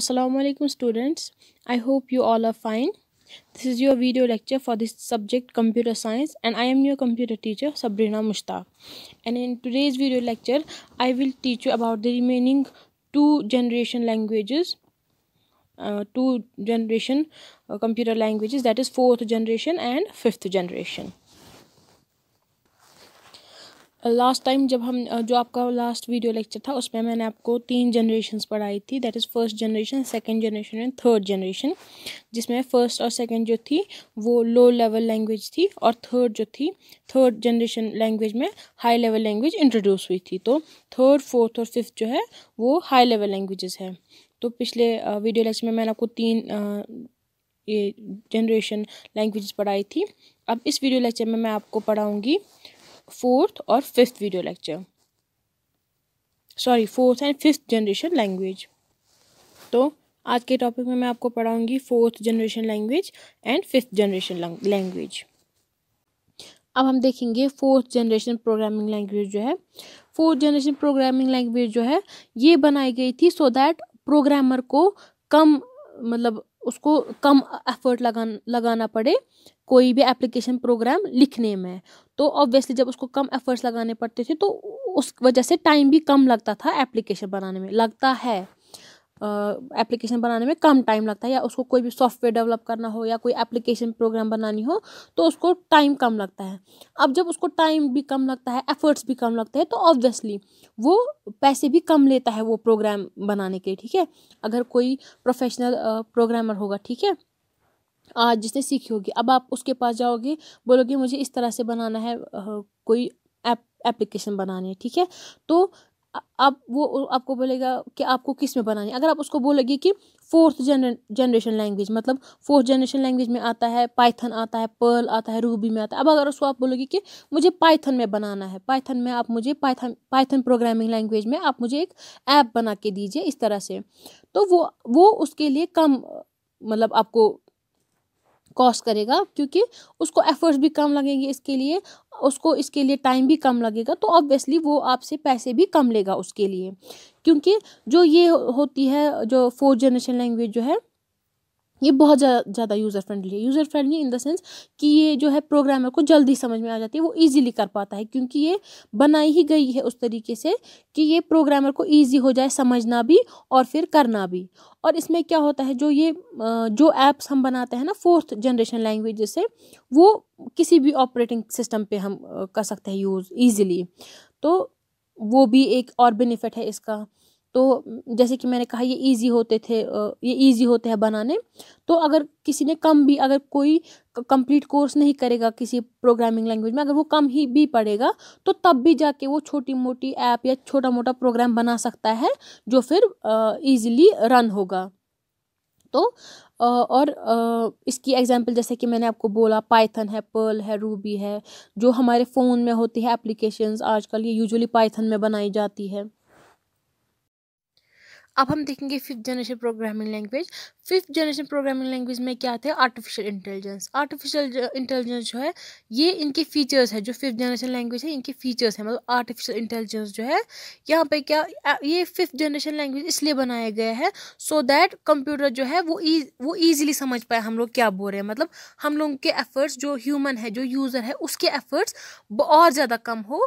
Assalamualaikum, alaikum students. I hope you all are fine. This is your video lecture for this subject computer science and I am your computer teacher Sabrina Mushtaq. And in today's video lecture I will teach you about the remaining two generation languages uh, two generation uh, computer languages that is fourth generation and fifth generation. Last time जब हम जो आपका last video lecture था उसमें मैंने आपको तीन generations पढ़ाई थी that is first generation second generation and third generation जिसमें फ़र्स्ट और सेकंड जो थी वो लो लेवल लैंग्वेज थी और थर्ड जो थी थर्ड जनरेशन लैंग्वेज में हाई लेवल लैंग्वेज इंट्रोड्यूस हुई थी तो थर्ड फोर्थ और फिफ्थ जो है वो हाई लेवल लैंग्वेजेस है तो पिछले वीडियो लेक्चर में मैंने आपको तीन ये जनरेशन लैंग्वेज पढ़ाई थी अब इस वीडियो लेक्चर में मैं आपको पढ़ाऊँगी फोर्थ और fifth video lecture sorry fourth and fifth generation language तो आज के टॉपिक में मैं आपको पढ़ाऊंगी fourth generation language and fifth generation language अब हम देखेंगे फोर्थ जनरेशन प्रोग्रामिंग लैंग्वेज जो है फोर्थ जनरेशन प्रोग्रामिंग लैंग्वेज जो है ये बनाई गई थी सो दैट प्रोग्रामर को कम मतलब उसको कम एफर्ट लगान लगाना पड़े कोई भी एप्लीकेशन प्रोग्राम लिखने में तो ऑब्वियसली जब उसको कम एफर्ट्स लगाने पड़ते थे तो उस वजह से टाइम भी कम लगता था एप्लीकेशन बनाने में लगता है एप्लीकेशन बनाने में कम टाइम लगता है या उसको कोई भी सॉफ्टवेयर डेवलप करना हो या कोई एप्लीकेशन प्रोग्राम बनानी हो तो उसको टाइम कम लगता है अब जब उसको टाइम भी कम लगता है एफर्ट्स भी कम लगते हैं तो ऑब्वियसली वो पैसे भी कम लेता है वो प्रोग्राम बनाने के ठीक है अगर कोई प्रोफेशनल प्रोग्रामर होगा ठीक है आज जिसने सीखी होगी अब आप उसके पास जाओगे बोलोगे मुझे इस तरह से बनाना है कोई एप एप्लीकेशन बनानी है ठीक है तो अब वो आपको बोलेगा कि आपको किस में बनानी अगर आप उसको बोलोगे कि फोर्थ जनरेशन लैंग्वेज मतलब फोर्थ जनरेशन लैंग्वेज में आता है पाइथन आता है पर्ल आता है रूबी में आता है अब अगर उसको आप बोलोगे कि मुझे पाइथन में बनाना है पाइथन में आप मुझे पाइथन पाइथन प्रोग्रामिंग लैंग्वेज में आप मुझे एक ऐप बना के दीजिए इस तरह से तो वो वो उसके लिए कम मतलब आपको कॉस्ट करेगा क्योंकि उसको एफर्ट्स भी कम लगेंगे इसके लिए उसको इसके लिए टाइम भी कम लगेगा तो ऑब्वियसली वो आपसे पैसे भी कम लेगा उसके लिए क्योंकि जो ये होती है जो फोर्थ जनरेशन लैंग्वेज जो है ये बहुत ज़्यादा यूज़र फ्रेंडली है user friendly in the sense कि ये जो है प्रोग्रामर को जल्दी समझ में आ जाती है वो इजीली कर पाता है क्योंकि ये बनाई ही गई है उस तरीके से कि ये प्रोग्रामर को इजी हो जाए समझना भी और फिर करना भी और इसमें क्या होता है जो ये जो ऐप्स हम बनाते हैं ना फोर्थ जनरेशन लैंग्वेज से वो किसी भी ऑपरेटिंग सिस्टम पर हम कर सकते हैं यूज़ ईजिली तो वो भी एक और बेनिफिट है इसका तो जैसे कि मैंने कहा ये इजी होते थे ये इजी होते हैं बनाने तो अगर किसी ने कम भी अगर कोई कंप्लीट कोर्स नहीं करेगा किसी प्रोग्रामिंग लैंग्वेज में अगर वो कम ही भी पड़ेगा तो तब भी जाके वो छोटी मोटी ऐप या छोटा मोटा प्रोग्राम बना सकता है जो फिर ईजिली रन होगा तो और इसकी एग्जांपल जैसे कि मैंने आपको बोला पाइथन है पर्ल है रूबी है जो हमारे फ़ोन में होती है एप्लीकेशंस आजकल ये यूजुअली पाइथन में बनाई जाती है अब हम देखेंगे fifth generation programming language fifth generation programming language में क्या आते हैं आर्टिफिशियल इंटेलिजेंस आर्टिफिशियल इंटेलिजेंस जो है ये इनके फीचर्स है जो फिफ्थ जनरेशन लैंग्वेज है इनके फीचर्स हैं मतलब आर्टिफिशियल इंटेलिजेंस जो है यहाँ पे क्या ये फिफ्थ जनरेशन लैंग्वेज इसलिए बनाया गया है सो दैट कंप्यूटर जो है वो ई e-, वो ईजिली समझ पाए हम लोग क्या बोल रहे हैं मतलब हम लोगों के एफर्ट्स जो ह्यूमन है जो यूज़र है उसके एफर्ट्स और ज़्यादा कम हो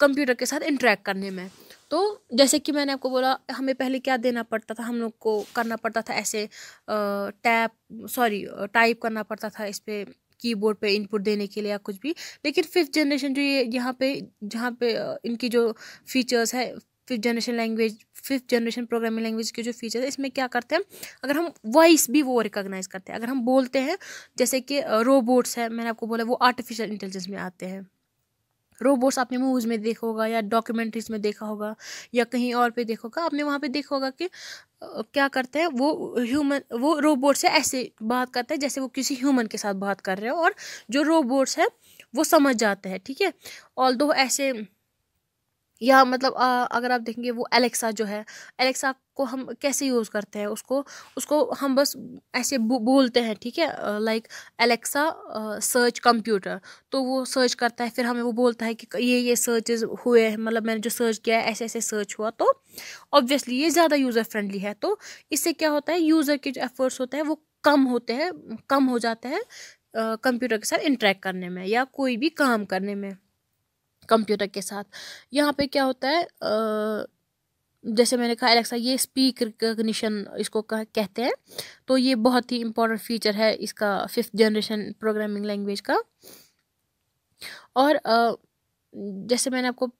कंप्यूटर के साथ इंटरेक्ट करने में तो जैसे कि मैंने आपको बोला हमें पहले क्या देना पड़ता था हम लोग को करना पड़ता था ऐसे टैप सॉरी टाइप करना पड़ता था इस पर कीबोर्ड पे इनपुट देने के लिए या कुछ भी लेकिन फिफ्थ जनरेशन जो ये यहाँ पे जहाँ पे इनकी जो फीचर्स है fifth generation language fifth generation programming language के जो फीचर्स है इसमें क्या करते हैं अगर हम वॉइस भी वो रिकॉग्नाइज करते हैं अगर हम बोलते हैं जैसे कि रोबोट्स हैं मैंने आपको बोला वो आर्टिफिशियल इंटेलिजेंस में आते हैं रोबोट्स आपने मूवीज़ में देखा होगा या डॉक्यूमेंट्रीज़ में देखा होगा या कहीं और पे देखा होगा आपने वहाँ पे देखा होगा कि क्या करते हैं वो ह्यूमन वो रोबोट से ऐसे बात करते हैं जैसे वो किसी ह्यूमन के साथ बात कर रहे हो और जो रोबोट्स हैं वो समझ जाते हैं ठीक है ऑल दो ऐसे या मतलब आ, अगर आप देखेंगे वो एलेक्सा जो है एलेक्सा को हम कैसे यूज़ करते हैं उसको उसको हम बस ऐसे बोलते हैं ठीक है लाइक एलेक्सा सर्च कंप्यूटर तो वो सर्च करता है फिर हमें वो बोलता है कि ये ये सर्चेज हुए हैं मतलब मैंने जो सर्च किया है ऐसे ऐसे सर्च हुआ तो ऑब्वियसली ये ज़्यादा यूज़र फ्रेंडली है तो इससे क्या होता है यूज़र के जो एफर्ट्स होते हैं वो कम होते हैं कम हो जाते हैं कंप्यूटर के साथ इंटरेक्ट करने में या कोई भी काम करने में कंप्यूटर के साथ यहाँ पे क्या होता है आ, जैसे मैंने कहा एलेक्सा ये स्पीक रिकग्निशन इसको कह, कहते हैं तो ये बहुत ही इम्पोर्टेंट फीचर है इसका फिफ्थ जनरेशन प्रोग्रामिंग लैंग्वेज का और आ, जैसे मैंने आपको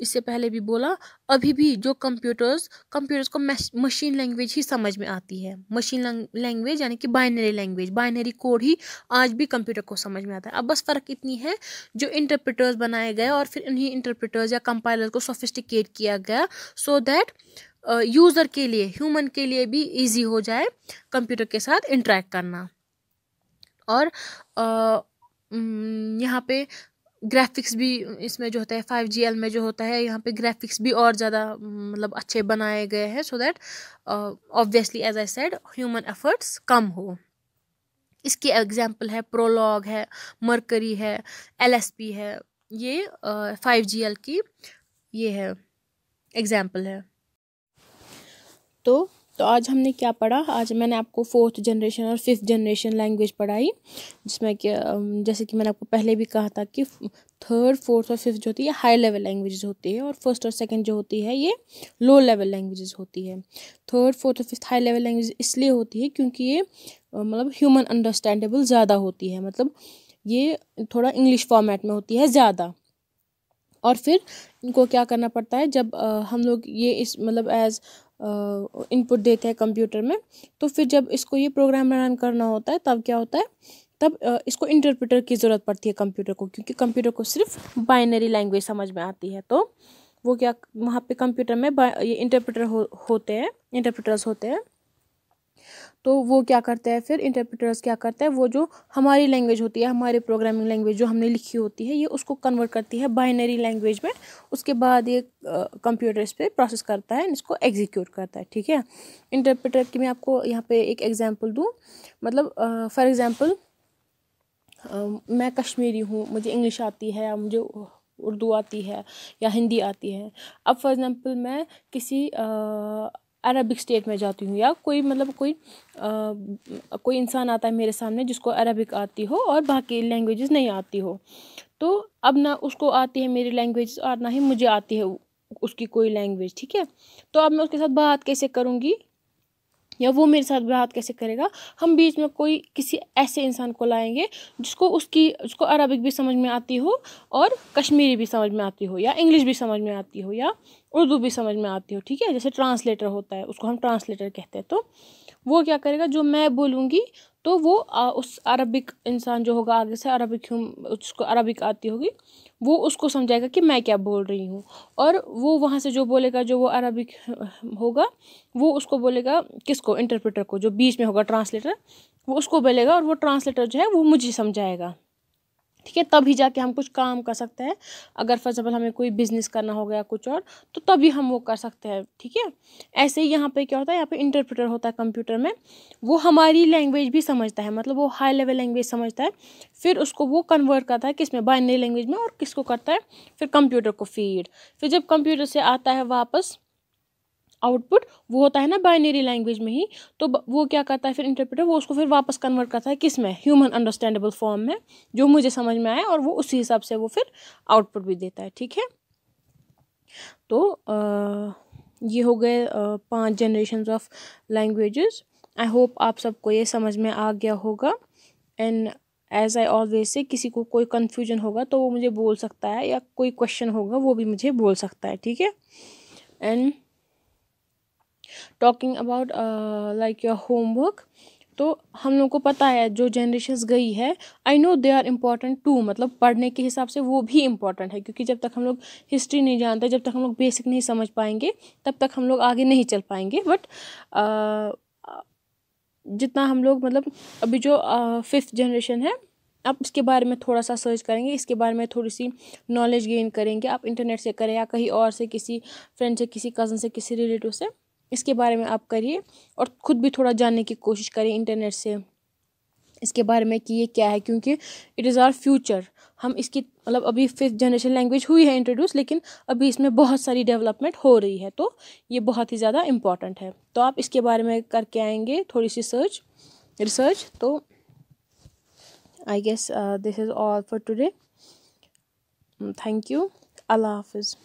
इससे पहले भी बोला अभी भी जो कंप्यूटर्स कंप्यूटर्स को मशीन लैंग्वेज ही समझ में आती है मशीन लैंग्वेज यानी कि बाइनरी लैंग्वेज बाइनरी कोड ही आज भी कंप्यूटर को समझ में आता है अब बस फ़र्क इतनी है जो इंटरप्रेटर्स बनाए गए और फिर इन्हीं इंटरप्रेटर्स या कंपाइलर को सोफिस्टिकेट किया गया सो दैट यूज़र के लिए ह्यूमन के लिए भी ईजी हो जाए कंप्यूटर के साथ इंटरेक्ट करना और uh, यहाँ पे ग्राफिक्स भी इसमें जो होता है फाइव जी एल में जो होता है यहाँ पे ग्राफिक्स भी और ज़्यादा मतलब अच्छे बनाए गए हैं so that obviously as I said human efforts कम हो इसके एग्जाम्पल है प्रोलॉग है मरकरी है एल है ये फाइव जी एल की ये है एग्जाम्पल है तो तो आज हमने क्या पढ़ा आज मैंने आपको फोर्थ जनरेशन और फिफ्थ जनरेशन लैंग्वेज पढ़ाई जिसमें कि जैसे कि मैंने आपको पहले भी कहा था कि थर्ड फोर्थ और फिफ्थ जो होती है हाई लेवल लैंग्वेजेस होती है और फर्स्ट और सेकंड जो होती है ये लो लेवल लैंग्वेजेस होती है थर्ड फोर्थ और फिफ्थ हाई लेवल लैंग्वेज इसलिए होती है क्योंकि ये मतलब ह्यूमन अंडरस्टैंडेबल ज़्यादा होती है मतलब ये थोड़ा इंग्लिश फॉर्मेट में होती है ज़्यादा और फिर इनको क्या करना पड़ता है जब हम लोग ये इस मतलब एज़ इनपुट देते हैं कंप्यूटर में तो फिर जब इसको ये प्रोग्राम रन करना होता है तब क्या होता है तब इसको इंटरप्रेटर की ज़रूरत पड़ती है कंप्यूटर को क्योंकि कंप्यूटर को सिर्फ बाइनरी लैंग्वेज समझ में आती है तो वो क्या वहाँ पे कंप्यूटर में ये इंटरप्रेटर हो, होते हैं इंटरप्रेटर्स होते हैं तो वो क्या करते हैं फिर इंटरप्रेटर्स क्या करते हैं वो जो हमारी लैंग्वेज होती है हमारे प्रोग्रामिंग लैंग्वेज जो हमने लिखी होती है ये उसको कन्वर्ट करती है बाइनरी लैंग्वेज में उसके बाद ये कंप्यूटर्स पे प्रोसेस करता है इसको एग्जीक्यूट करता है ठीक है इंटरप्रेटर की मैं आपको यहाँ पर एक एग्जाम्पल दूँ मतलब फॉर एग्ज़ाम्पल मैं कश्मीरी हूँ मुझे इंग्लिश आती है या मुझे उर्दू आती है या हिंदी आती है अब फॉर एग्ज़ाम्पल मैं किसी अरबिक स्टेट में जाती हूँ या कोई मतलब कोई आ, कोई इंसान आता है मेरे सामने जिसको अरबिक आती हो और बाकी लैंग्वेजेस नहीं आती हो तो अब ना उसको आती है मेरी लैंग्वेज और ना ही मुझे आती है उसकी कोई लैंग्वेज ठीक है तो अब मैं उसके साथ बात कैसे करूँगी या वो मेरे साथ बात कैसे करेगा हम बीच में कोई किसी ऐसे इंसान को लाएंगे जिसको उसकी उसको अरबिक भी समझ में आती हो और कश्मीरी भी समझ में आती हो या इंग्लिश भी समझ में आती हो या उर्दू भी समझ में आती हो ठीक है जैसे ट्रांसलेटर होता है उसको हम ट्रांसलेटर कहते हैं तो वो क्या करेगा जो मैं बोलूँगी तो वो आ, उस अरबिक इंसान जो होगा आगे से अरबिक उसको अरबिक आती होगी वो उसको समझाएगा कि मैं क्या बोल रही हूँ और वो वहाँ से जो बोलेगा जो वो अरबिक होगा वो उसको बोलेगा किसको इंटरप्रेटर को जो बीच में होगा ट्रांसलेटर वो उसको बोलेगा और वो ट्रांसलेटर जो है वो मुझे समझाएगा ठीक है तभी जाके हम कुछ काम कर सकते हैं अगर फॉर एग्जाम्पल हमें कोई बिजनेस करना हो गया कुछ और तो तभी हम वो कर सकते हैं ठीक है ऐसे ही यहाँ पे क्या होता है यहाँ पे इंटरप्रेटर होता है कंप्यूटर में वो हमारी लैंग्वेज भी समझता है मतलब वो हाई लेवल लैंग्वेज समझता है फिर उसको वो कन्वर्ट करता है किस में बाइनरी लैंग्वेज में और किसको करता है फिर कंप्यूटर को फीड फिर जब कंप्यूटर से आता है वापस आउटपुट वो होता है ना बाइनरी लैंग्वेज में ही तो वो क्या करता है फिर इंटरप्रेटर वो उसको फिर वापस कन्वर्ट करता है किस में ह्यूमन अंडरस्टैंडेबल फॉर्म में जो मुझे समझ में आए और वो उसी हिसाब से वो फिर आउटपुट भी देता है ठीक है तो आ, ये हो गए पांच generation of languages I hope आप सबको ये समझ में आ गया होगा and as I always say किसी को कोई कन्फ्यूजन होगा तो वो मुझे बोल सकता है या कोई क्वेश्चन होगा वो भी मुझे बोल सकता है ठीक है and talking about like your homework तो हम लोगों को पता है जो जनरेशन गई है I know they are important to मतलब पढ़ने के हिसाब से वो भी इम्पॉर्टेंट है क्योंकि जब तक हम लोग हिस्ट्री नहीं जानते जब तक हम लोग बेसिक नहीं समझ पाएंगे तब तक हम लोग आगे नहीं चल पाएंगे बट uh, जितना हम लोग मतलब अभी जो फिफ्थ uh, जनरेशन है आप इसके बारे में थोड़ा सा सर्च करेंगे इसके बारे में थोड़ी सी नॉलेज गेन करेंगे आप इंटरनेट से करें या कहीं और से किसी फ्रेंड से किसी कज़न से किसी रिलेटिव से इसके बारे में आप करिए और ख़ुद भी थोड़ा जानने की कोशिश करिए इंटरनेट से इसके बारे में कि ये क्या है क्योंकि इट इज़ आर फ्यूचर हम इसकी मतलब अभी फिफ्थ जनरेशन लैंग्वेज हुई है इंट्रोड्यूस लेकिन अभी इसमें बहुत सारी डेवलपमेंट हो रही है तो ये बहुत ही ज़्यादा इम्पॉर्टेंट है तो आप इसके बारे में करके आएंगे थोड़ी सी सर्च रिसर्च तो I guess this is all for today thank you अल्लाह हाफिज़